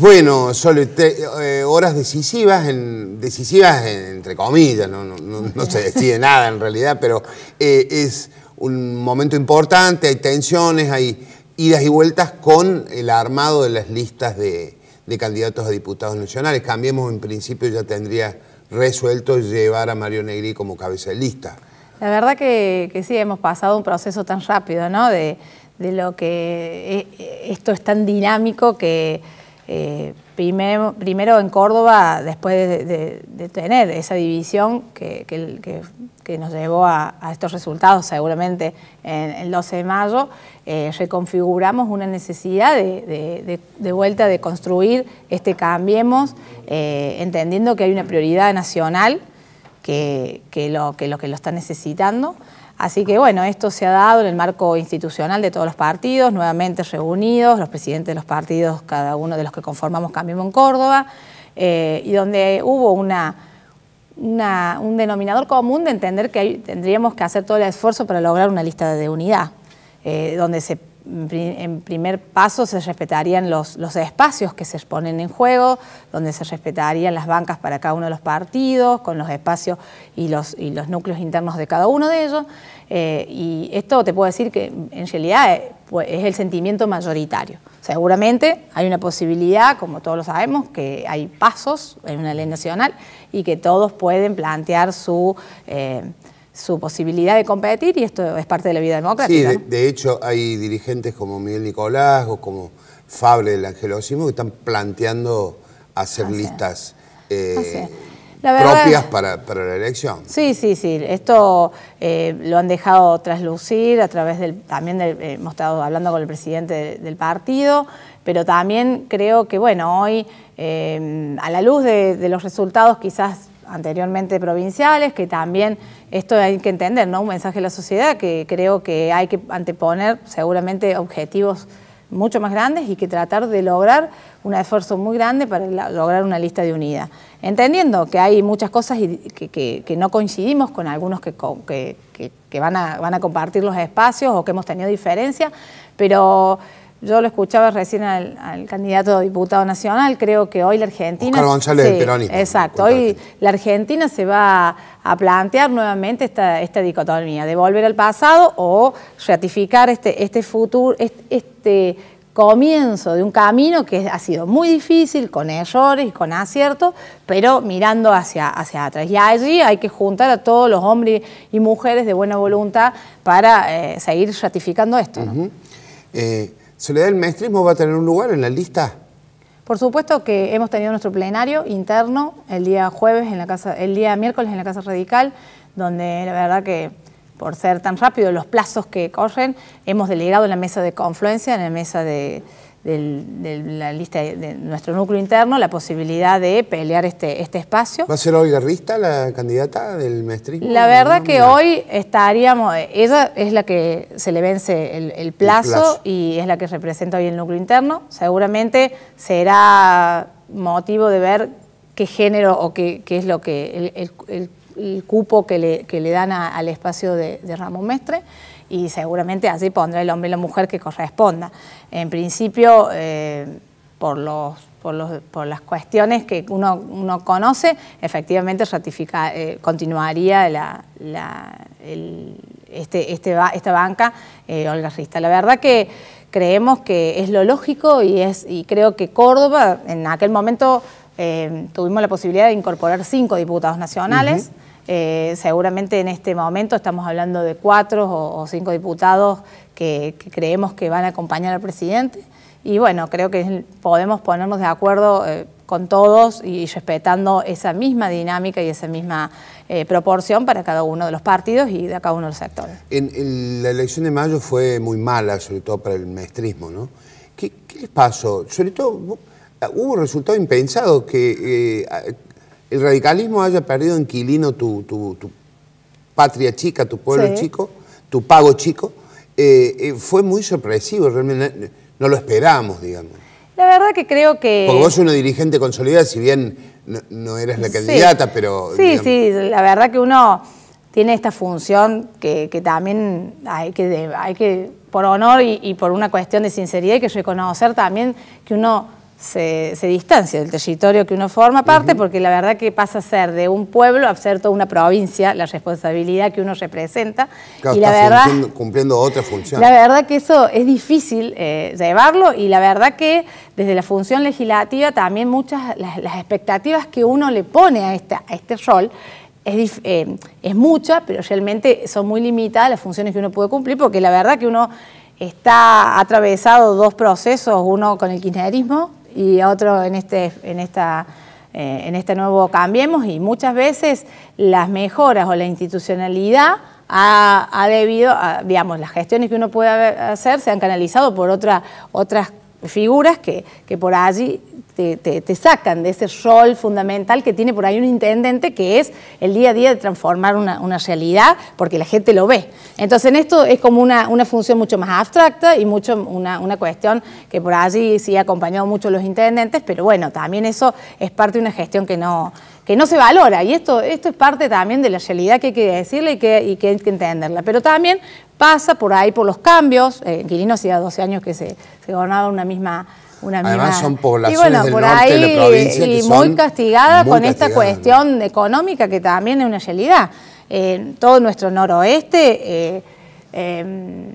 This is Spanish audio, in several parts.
Bueno, solo eh, horas decisivas, en, decisivas entre comillas, no, se decide nada en realidad, pero eh, es un momento importante, hay tensiones, hay idas y vueltas con el armado de las listas de, candidatos a diputados nacionales. Cambiemos, en principio ya tendría resuelto llevar a Mario Negri como cabeza de lista. La verdad que, sí, hemos pasado un proceso tan rápido, ¿no? de lo que eh, esto es tan dinámico que eh, primero, en Córdoba, después de, tener esa división que, nos llevó a, estos resultados seguramente en, el 12 de mayo, eh, reconfiguramos una necesidad de, vuelta de construir este Cambiemos, eh, entendiendo que hay una prioridad nacional que lo que lo está necesitando. Así que bueno, esto se ha dado en el marco institucional de todos los partidos, nuevamente reunidos, los presidentes de los partidos, cada uno de los que conformamos Cambio en Córdoba, eh, y donde hubo un denominador común de entender que tendríamos que hacer todo el esfuerzo para lograr una lista de unidad, eh, donde se en primer paso se respetarían los, los, espacios que se ponen en juego, donde se respetarían las bancas para cada uno de los partidos, con los espacios y los, y los núcleos internos de cada uno de ellos. Eh, y esto te puedo decir que en realidad eh, pues, es, el sentimiento mayoritario. Seguramente hay una posibilidad, como todos lo sabemos, que hay pasos en una ley nacional y que todos pueden plantear su... Eh, su posibilidad de competir y esto es parte de la vida democrática. Sí, de, hecho hay dirigentes como Miguel Nicolás o como Fable del Angelosismo que están planteando hacer listas eh, propias para, para, la elección. Sí, sí, sí. Esto eh, lo han dejado traslucir a través del, también de eh, hemos estado hablando con el presidente del partido, pero también creo que bueno, hoy a la luz de los resultados quizás anteriormente provinciales, que también esto hay que entender, ¿no? Un mensaje a la sociedad que creo que hay que anteponer seguramente objetivos mucho más grandes y que tratar de lograr un esfuerzo muy grande para lograr una lista de unidad. Entendiendo que hay muchas cosas que, que, no coincidimos con algunos que, que van, a, van a compartir los espacios o que hemos tenido diferencias, pero yo lo escuchaba recién al, candidato a diputado nacional, creo que hoy la Argentina... González, Exacto, hoy la Argentina se va a plantear nuevamente esta, esta dicotomía de volver al pasado o ratificar este, este futuro, este, este comienzo de un camino que ha sido muy difícil, con errores y con aciertos, pero mirando hacia, hacia atrás. Y allí hay que juntar a todos los hombres y mujeres de buena voluntad para eh, seguir ratificando esto. Soledad, el maestrismo va a tener un lugar en la lista. Por supuesto que hemos tenido nuestro plenario interno el día jueves en la casa, el día miércoles en la casa radical, donde la verdad que por ser tan rápido los plazos que corren, hemos delegado en la mesa de confluencia, en la mesa de, de la lista de, nuestro núcleo interno la posibilidad de pelear este, este espacio. ¿Va a ser hoy guerrista la candidata del maestrismo? La verdad que hoy estaríamos, eh, ella es la que se le vence el, plazo y es la que representa hoy el núcleo interno. Seguramente será motivo de ver qué género o qué, es lo que el el cupo que le, que le dan al espacio de, Ramón Mestre y seguramente así pondrá el hombre y la mujer que corresponda. En principio, eh, por, los, por, las cuestiones que uno, uno conoce, efectivamente ratifica, eh, continuaría la, este, este esta banca eh, La verdad que creemos que es lo lógico y, es, y creo que Córdoba en aquel momento eh, tuvimos la posibilidad de incorporar cinco diputados nacionales. Eh, seguramente en este momento estamos hablando de cuatro o, cinco diputados que, creemos que van a acompañar al presidente. Y bueno, creo que podemos ponernos de acuerdo eh, con todos y respetando esa misma dinámica y esa misma proporción para cada uno de los partidos y de cada uno de los sectores. la elección de mayo fue muy mala, sobre todo para el maestrismo, ¿no? ¿Qué, qué les pasó? Sobre todo hubo resultado impensado que eh, el radicalismo haya perdido en Quilino tu, patria chica, tu pueblo chico, tu pago chico, eh, eh, fue muy sorpresivo, realmente no lo esperábamos, digamos. La verdad que creo que... Porque vos una dirigente consolidada, si bien no, eras eres la candidata, pero... Sí, sí, la verdad que uno tiene esta función que, también hay que, por honor y, y por una cuestión de sinceridad, hay que reconocer también que uno se, distancia del territorio que uno forma parte, porque la verdad que pasa a ser de un pueblo a ser toda una provincia la responsabilidad que uno representa. y la verdad, cumpliendo, otra función. La verdad que eso es difícil eh, llevarlo y la verdad que desde la función legislativa también muchas las, expectativas que uno le pone a, esta, a este rol es, eh, es mucha, pero realmente son muy limitadas las funciones que uno puede cumplir, porque la verdad que uno está atravesado dos procesos, uno con el kirchnerismo, y otro en, este, en, esta, eh, en este nuevo Cambiemos y muchas veces las mejoras o la institucionalidad ha, debido, digamos, las gestiones que uno puede hacer se han canalizado por otra, otras figuras que, por allí te, sacan de ese rol fundamental que tiene por ahí un intendente, que es el día a día de transformar una, realidad, porque la gente lo ve. Entonces, en esto es como una, función mucho más abstracta y mucho una, una, cuestión que por allí sí ha acompañado mucho los intendentes, pero bueno, también eso es parte de una gestión que no que no se valora. Y esto, esto es parte también de la realidad que hay que decirle y que, que hay que entenderla. Pero también pasa por ahí, por los cambios. Eh, Quirino hacía 12 años que se, gobernaba una misma... Una misma... son poblaciones y bueno, por ahí, y muy castigada con esta cuestión económica que también es una realidad. todo nuestro noroeste eh, em,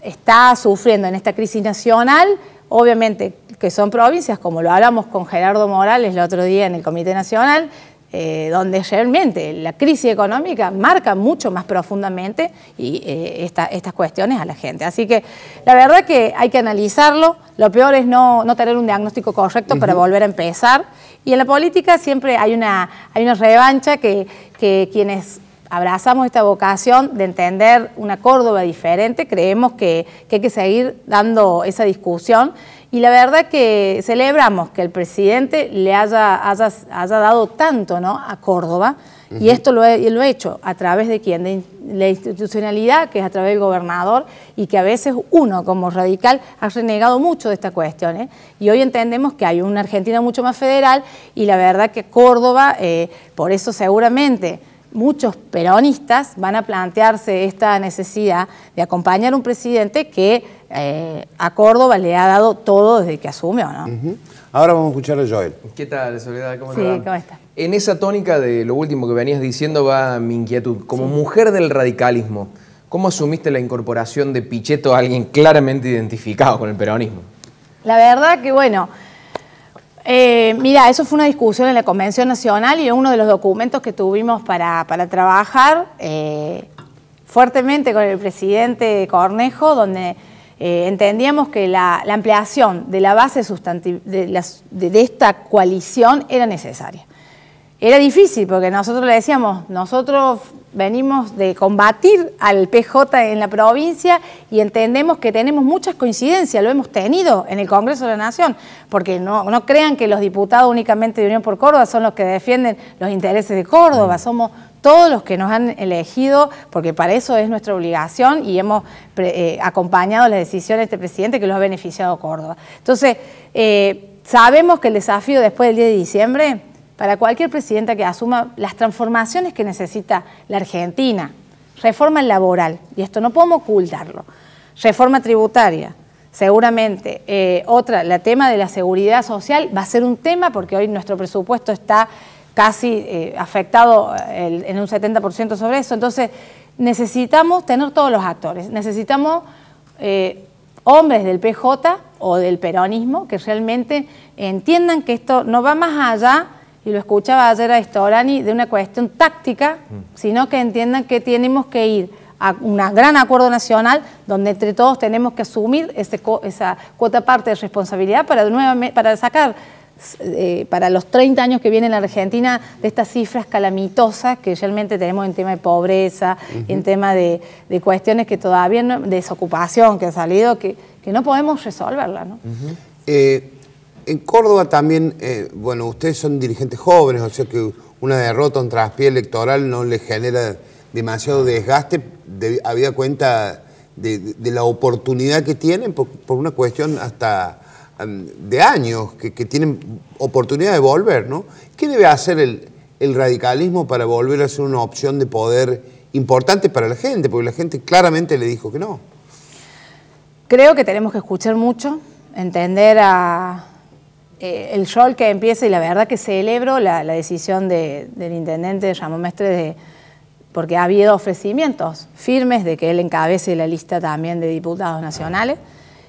está sufriendo en esta crisis nacional, obviamente que son provincias, como lo hablamos con Gerardo Morales el otro día en el Comité Nacional, eh, donde realmente la crisis económica marca mucho más profundamente eh, estas cuestiones a la gente. Así que la verdad que hay que analizarlo, lo peor es no, tener un diagnóstico correcto para volver a empezar y en la política siempre hay una, revancha que, quienes abrazamos esta vocación de entender una Córdoba diferente, creemos que hay que seguir dando esa discusión y la verdad que celebramos que el presidente le haya, haya, dado tanto ¿no? a Córdoba, y esto lo ha hecho a través de quién, de la institucionalidad, que es a través del gobernador, y que a veces uno como radical ha renegado mucho de esta cuestión. ¿eh? Y hoy entendemos que hay una Argentina mucho más federal, y la verdad que Córdoba, eh, por eso seguramente muchos peronistas van a plantearse esta necesidad de acompañar a un presidente que eh, a Córdoba le ha dado todo desde que asumió, ¿no? Ahora vamos a escuchar a Joel. ¿Qué tal, Soledad? ¿Cómo, sí, ¿cómo está? En esa tónica de lo último que venías diciendo va mi inquietud. Como mujer del radicalismo, ¿cómo asumiste la incorporación de Pichetto a alguien claramente identificado con el peronismo? La verdad que, bueno, eh, mira, eso fue una discusión en la Convención Nacional y uno de los documentos que tuvimos para, trabajar eh, fuertemente con el presidente Cornejo, donde eh, entendíamos que la, ampliación de la base de, de, esta coalición era necesaria. Era difícil porque nosotros le decíamos, nosotros venimos de combatir al PJ en la provincia y entendemos que tenemos muchas coincidencias, lo hemos tenido en el Congreso de la Nación, porque no, no crean que los diputados únicamente de Unión por Córdoba son los que defienden los intereses de Córdoba, somos todos los que nos han elegido, porque para eso es nuestra obligación y hemos eh, acompañado las decisiones de este presidente que lo ha beneficiado Córdoba. Entonces, eh, sabemos que el desafío después del 10 de diciembre, para cualquier presidenta que asuma las transformaciones que necesita la Argentina, reforma laboral, y esto no podemos ocultarlo, reforma tributaria, seguramente. Eh, otra, la tema de la seguridad social va a ser un tema porque hoy nuestro presupuesto está casi eh, afectado eh, en un 70% sobre eso. Entonces, necesitamos tener todos los actores, necesitamos eh, hombres del PJ o del peronismo que realmente entiendan que esto no va más allá, y lo escuchaba ayer a Estorani de una cuestión táctica, mm. sino que entiendan que tenemos que ir a un gran acuerdo nacional donde entre todos tenemos que asumir ese, esa cuota parte de responsabilidad para, nuevamente, para sacar eh, para los 30 años que viene en la Argentina de estas cifras calamitosas que realmente tenemos en tema de pobreza, en tema de, cuestiones que todavía, no, de desocupación que ha salido, que, que no podemos resolverla. ¿no? Eh, en Córdoba también, eh, bueno, ustedes son dirigentes jóvenes, o sea que una derrota, un traspié electoral no les genera demasiado desgaste, había cuenta de, la oportunidad que tienen por una cuestión hasta de años que, tienen oportunidad de volver, ¿no? ¿Qué debe hacer el, radicalismo para volver a ser una opción de poder importante para la gente? Porque la gente claramente le dijo que no. Creo que tenemos que escuchar mucho, entender eh, el rol que empieza y la verdad que celebro la, decisión del intendente Ramón Mestre de porque ha habido ofrecimientos firmes de que él encabece la lista también de diputados nacionales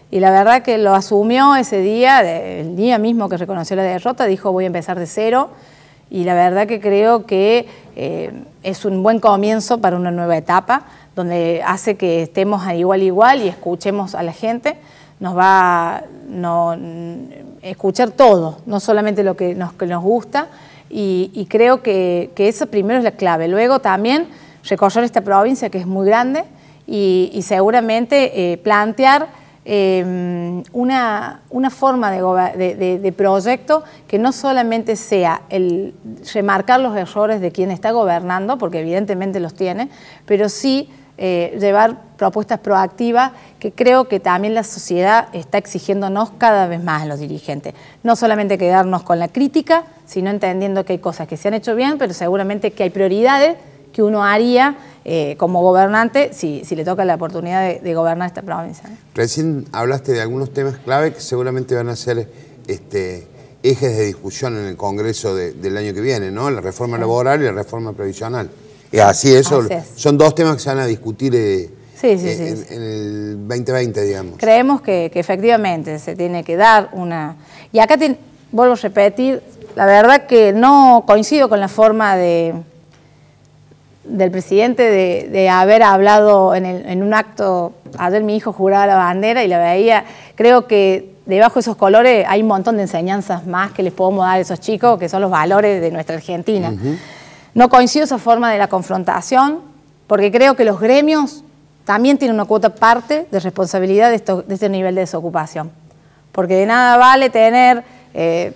y la verdad que lo asumió ese día, el día mismo que reconoció la derrota, dijo voy a empezar de cero y la verdad que creo que eh, es un buen comienzo para una nueva etapa donde hace que estemos a igual igual y escuchemos a la gente, nos va a escuchar todo, no solamente lo que nos, gusta y, creo que, que, eso primero es la clave. Luego también recorrer esta provincia que es muy grande y, seguramente eh, plantear Em, una, forma de, proyecto que no solamente sea el remarcar los errores de quien está gobernando, porque evidentemente los tiene, pero sí eh, llevar propuestas proactivas que creo que también la sociedad está exigiéndonos cada vez más a los dirigentes. No solamente quedarnos con la crítica, sino entendiendo que hay cosas que se han hecho bien, pero seguramente que hay prioridades que uno haría eh, como gobernante si, le toca la oportunidad de, gobernar esta provincia. Recién hablaste de algunos temas clave que seguramente van a ser este, ejes de discusión en el Congreso del año que viene, ¿no? La reforma laboral y la reforma previsional. Y eh, así, eso, son dos temas que se van a discutir. Eh, en, el 2020, digamos. Creemos que, efectivamente se tiene que dar una... Y acá vuelvo a repetir, la verdad que no coincido con la forma de, del presidente de, haber hablado en, un acto, ayer mi hijo juraba la bandera y la veía, creo que debajo de esos colores hay un montón de enseñanzas más que les podemos dar a esos chicos, que son los valores de nuestra Argentina. No coincido esa forma de la confrontación, porque creo que los gremios también tienen una cuota parte de responsabilidad de, este nivel de desocupación. Porque de nada vale tener... Eh,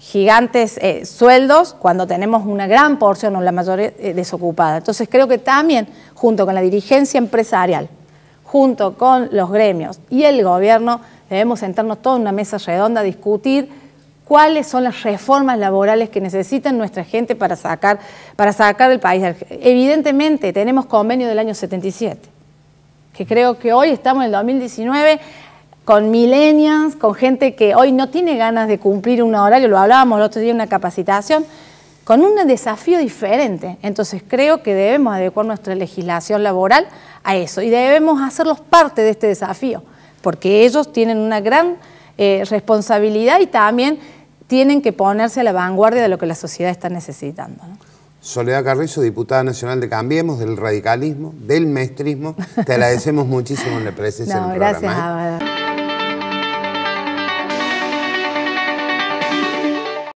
gigantes eh, sueldos cuando tenemos una gran porción o la mayoría eh, desocupada. Entonces creo que también junto con la dirigencia empresarial, junto con los gremios y el gobierno, debemos sentarnos todos en una mesa redonda a discutir cuáles son las reformas laborales que necesitan nuestra gente para sacar, para sacar el país. Evidentemente tenemos convenio del año 77, que creo que hoy estamos en el 2019 con millennials, con gente que hoy no tiene ganas de cumplir un horario, lo hablábamos el otro día una capacitación, con un desafío diferente. Entonces creo que debemos adecuar nuestra legislación laboral a eso y debemos hacerlos parte de este desafío, porque ellos tienen una gran eh, responsabilidad y también tienen que ponerse a la vanguardia de lo que la sociedad está necesitando. Soledad Carrizo, diputada nacional de Cambiemos, del radicalismo, del mestrismo, Te agradecemos muchísimo la presencia en el gracias, programa. ¿eh?